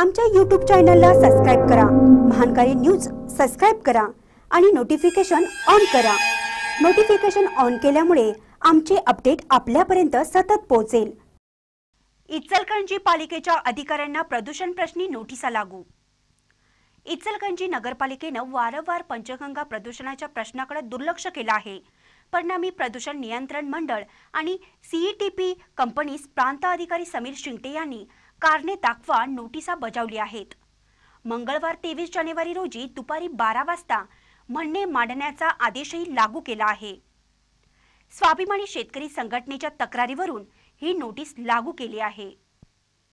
आमच्या यूट्यूब चॅनलला सबस्क्राईब करा महानकारी न्यूज सबस्क्राईब करा आणि नोटिफिकेशन ऑन करा नोटिफिकेशन ऑन केल्यामुळे आमचे अपडेट आपल्यापर्यंत सतत पोहोचेल इचलकरंजी पालिकेच्या अधिकाऱ्यांना प्रदूषण प्रश्नी नोटीसा लागू इचलकरंजी नगरपालिकेनं वारंवार पंचगंगा प्रदूषणाच्या प्रश्नाकडे दुर्लक्ष केलं आहे परिणामी प्रदूषण नियंत्रण मंडळ आणि सीईटीपी कंपनीस e प्रांत अधिकारी समीर शिंगटे यांनी कारने दाखवा नोटिसा बजावली आहेत मंगळवार तेवीस जानेवारी रोजी दुपारी बारा वाजता म्हणणे मांडण्याचा आदेशही लागू केला आहे स्वाभिमानी शेतकरी संघटनेच्या तक्रारीवरून ही नोटीस लागू केली आहे